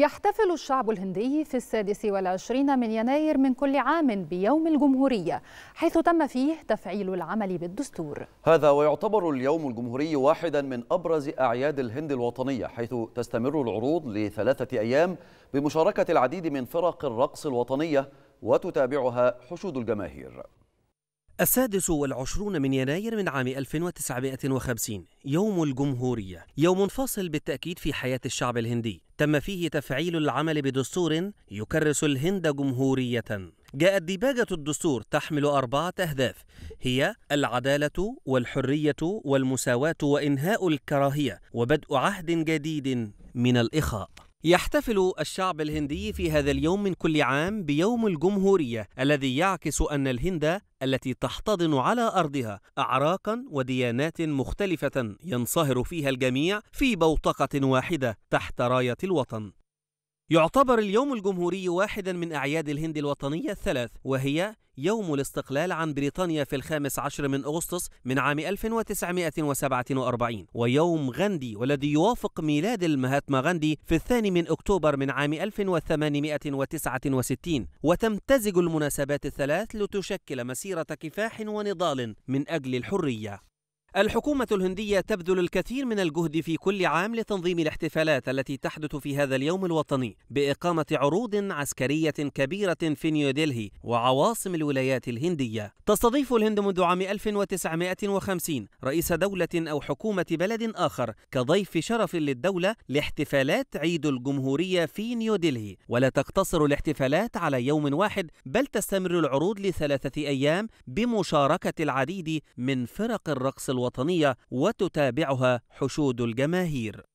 يحتفل الشعب الهندي في السادس والعشرين من يناير من كل عام بيوم الجمهورية حيث تم فيه تفعيل العمل بالدستور هذا ويعتبر اليوم الجمهوري واحدا من أبرز أعياد الهند الوطنية حيث تستمر العروض لثلاثة أيام بمشاركة العديد من فرق الرقص الوطنية وتتابعها حشود الجماهير السادس والعشرون من يناير من عام 1950 يوم الجمهورية يوم فاصل بالتأكيد في حياة الشعب الهندي تم فيه تفعيل العمل بدستور يكرس الهند جمهورية جاءت ديباجة الدستور تحمل أربعة أهداف هي العدالة والحرية والمساواة وإنهاء الكراهية وبدء عهد جديد من الإخاء يحتفل الشعب الهندي في هذا اليوم من كل عام بيوم الجمهورية الذي يعكس أن الهند التي تحتضن على أرضها أعراقا وديانات مختلفة ينصهر فيها الجميع في بوتقة واحدة تحت راية الوطن يعتبر اليوم الجمهوري واحدا من أعياد الهند الوطنية الثلاث وهي يوم الاستقلال عن بريطانيا في الخامس عشر من أغسطس من عام 1947 ويوم غاندي والذي يوافق ميلاد المهاتما غاندي في الثاني من أكتوبر من عام 1869 وتمتزج المناسبات الثلاث لتشكل مسيرة كفاح ونضال من أجل الحرية الحكومة الهندية تبذل الكثير من الجهد في كل عام لتنظيم الاحتفالات التي تحدث في هذا اليوم الوطني بإقامة عروض عسكرية كبيرة في نيودلهي وعواصم الولايات الهندية. تستضيف الهند منذ عام 1950 رئيس دولة أو حكومة بلد آخر كضيف شرف للدولة لاحتفالات عيد الجمهورية في نيودلهي، ولا تقتصر الاحتفالات على يوم واحد بل تستمر العروض لثلاثة أيام بمشاركة العديد من فرق الرقص الوطنية وتتابعها حشود الجماهير